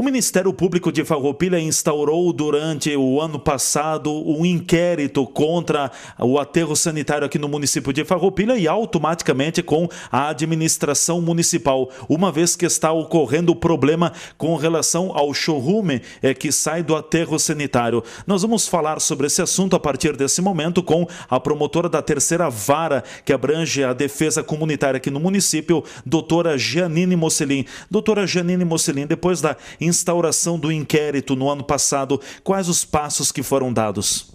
O Ministério Público de Farroupilha instaurou durante o ano passado um inquérito contra o aterro sanitário aqui no município de Farroupilha e automaticamente com a administração municipal, uma vez que está ocorrendo o problema com relação ao showroom é, que sai do aterro sanitário. Nós vamos falar sobre esse assunto a partir desse momento com a promotora da terceira vara que abrange a defesa comunitária aqui no município, doutora Janine Mocelin. Doutora Janine Mocelin, depois da instauração do inquérito no ano passado, quais os passos que foram dados?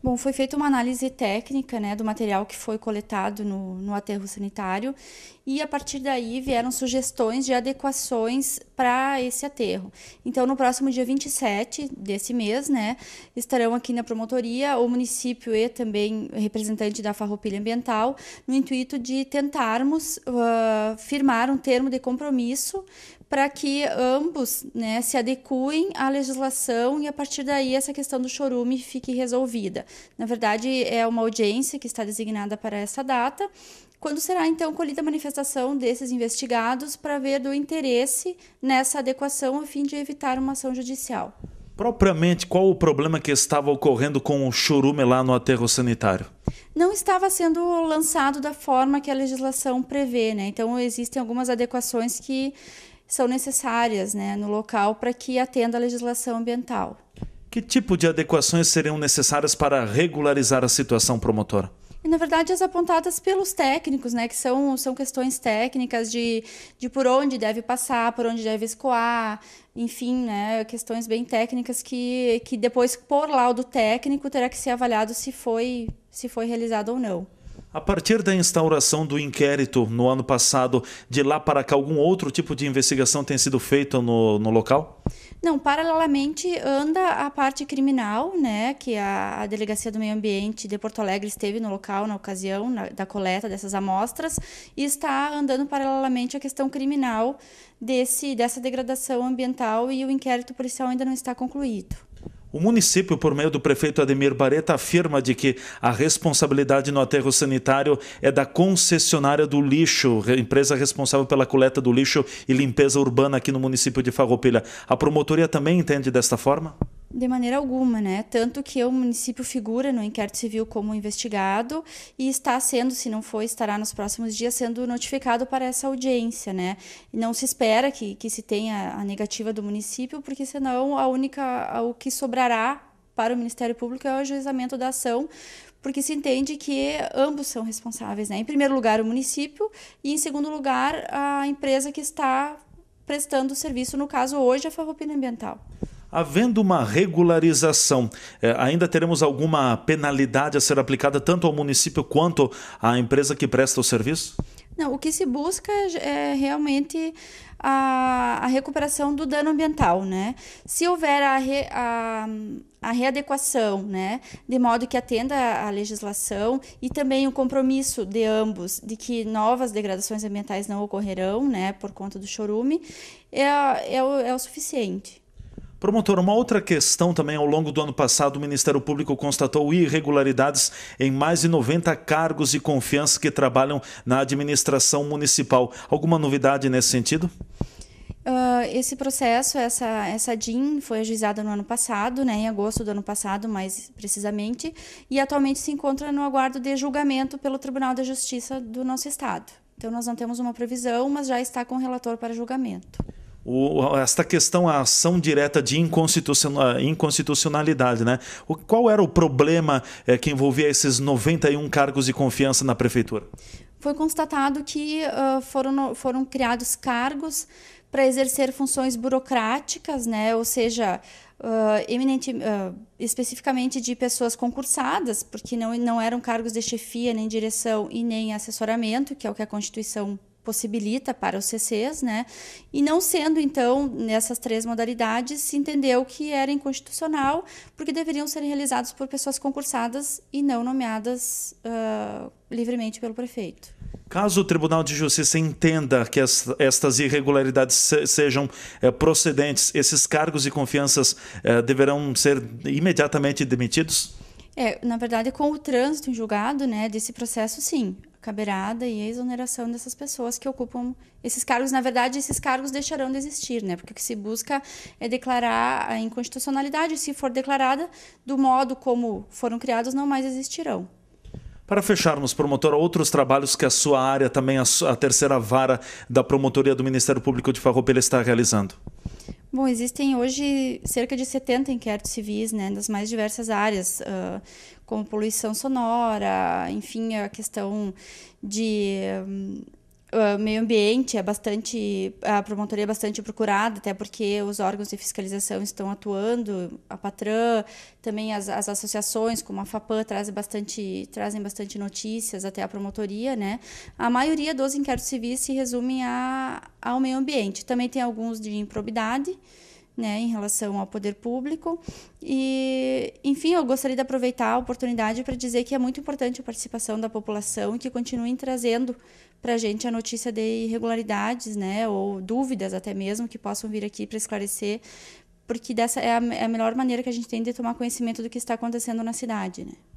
Bom, foi feita uma análise técnica né, do material que foi coletado no, no aterro sanitário e a partir daí vieram sugestões de adequações para esse aterro. Então, no próximo dia 27 desse mês, né, estarão aqui na promotoria o município e também representante da Farroupilha Ambiental, no intuito de tentarmos uh, firmar um termo de compromisso para que ambos né, se adequem à legislação e a partir daí essa questão do chorume fique resolvida. Na verdade, é uma audiência que está designada para essa data, quando será então colhida a manifestação desses investigados para ver do interesse nessa adequação a fim de evitar uma ação judicial. Propriamente, qual o problema que estava ocorrendo com o churume lá no aterro sanitário? Não estava sendo lançado da forma que a legislação prevê, né? Então existem algumas adequações que são necessárias né, no local para que atenda a legislação ambiental. Que tipo de adequações seriam necessárias para regularizar a situação promotora? E, na verdade, as apontadas pelos técnicos, né, que são, são questões técnicas de, de por onde deve passar, por onde deve escoar, enfim, né, questões bem técnicas que, que depois, por laudo técnico, terá que ser avaliado se foi, se foi realizado ou não. A partir da instauração do inquérito no ano passado, de lá para cá, algum outro tipo de investigação tem sido feita no, no local? Não, paralelamente anda a parte criminal, né, que a, a, Delegacia do Meio Ambiente de Porto Alegre esteve no local na ocasião na, da coleta dessas amostras e está andando paralelamente a questão criminal desse dessa degradação ambiental e o inquérito policial ainda não está concluído. O município, por meio do prefeito Ademir Bareta, afirma de que a responsabilidade no aterro sanitário é da concessionária do lixo, empresa responsável pela coleta do lixo e limpeza urbana aqui no município de Farroupilha. A promotoria também entende desta forma? De maneira alguma, né? Tanto que o município figura no inquérito civil como investigado e está sendo, se não for, estará nos próximos dias sendo notificado para essa audiência, né? E não se espera que, que se tenha a negativa do município, porque senão a única, o que sobrará para o Ministério Público é o ajuizamento da ação, porque se entende que ambos são responsáveis, né? Em primeiro lugar, o município e em segundo lugar, a empresa que está prestando o serviço, no caso hoje, a Favopina Ambiental. Havendo uma regularização, eh, ainda teremos alguma penalidade a ser aplicada tanto ao município quanto à empresa que presta o serviço? Não, o que se busca é, é realmente a, a recuperação do dano ambiental, né? Se houver a, re, a, a, readequação, né, de modo que atenda à legislação e também o compromisso de ambos de que novas degradações ambientais não ocorrerão, né, por conta do chorume, é, é, o, é o suficiente. Promotor, uma outra questão também ao longo do ano passado, o Ministério Público constatou irregularidades em mais de 90 cargos de confiança que trabalham na administração municipal. Alguma novidade nesse sentido? Uh, esse processo, essa, essa DIN foi ajuizada no ano passado, né, em agosto do ano passado, mais precisamente, e atualmente se encontra no aguardo de julgamento pelo Tribunal de Justiça do nosso Estado. Então, nós não temos uma previsão, mas já está com o relator para julgamento o, esta questão, a ação direta de inconstitucionalidade. Né? O, qual era o problema é, que envolvia esses 91 cargos de confiança na prefeitura? Foi constatado que uh, foram, foram criados cargos para exercer funções burocráticas, né? ou seja, uh, eminente, uh, especificamente de pessoas concursadas, porque não, não eram cargos de chefia, nem direção e nem assessoramento, que é o que a Constituição possibilita para os CCs, né? E não sendo, então, nessas três modalidades, se entendeu que era inconstitucional, porque deveriam ser realizados por pessoas concursadas e não nomeadas uh, livremente pelo prefeito. Caso o Tribunal de Justiça entenda que as, estas irregularidades se, sejam é, procedentes, esses cargos e confianças é, deverão ser imediatamente demitidos? É, na verdade, com o trânsito em julgado né, desse processo, sim caberada e a exoneração dessas pessoas que ocupam esses cargos. Na verdade, esses cargos deixarão de existir, né? Porque o que se busca é declarar a inconstitucionalidade. Se for declarada, do modo como foram criados, não mais existirão. Para fecharmos, promotor outros trabalhos que a sua área, também a, a terceira vara da Promotoria do Ministério Público de Farroupilha está realizando. Bom, existem hoje cerca de 70 inquéritos civis, né, das mais diversas áreas, uh, como poluição sonora, enfim, a questão de. Um, ah, meio ambiente é bastante a promotoria é bastante procurada até porque os órgãos de fiscalização estão atuando a Patran também as, as associações como a Fapan trazem bastante trazem bastante notícias até a promotoria né a maioria dos inquéritos civis se resumem a, ao meio ambiente também tem alguns de improbidade né, em relação ao poder público. E, enfim, eu gostaria de aproveitar a oportunidade para dizer que é muito importante a participação da população e que continuem trazendo para a gente a notícia de irregularidades, né, ou dúvidas até mesmo que possam vir aqui para esclarecer, porque dessa é a, é a melhor maneira que a gente tem de tomar conhecimento do que está acontecendo na cidade, né.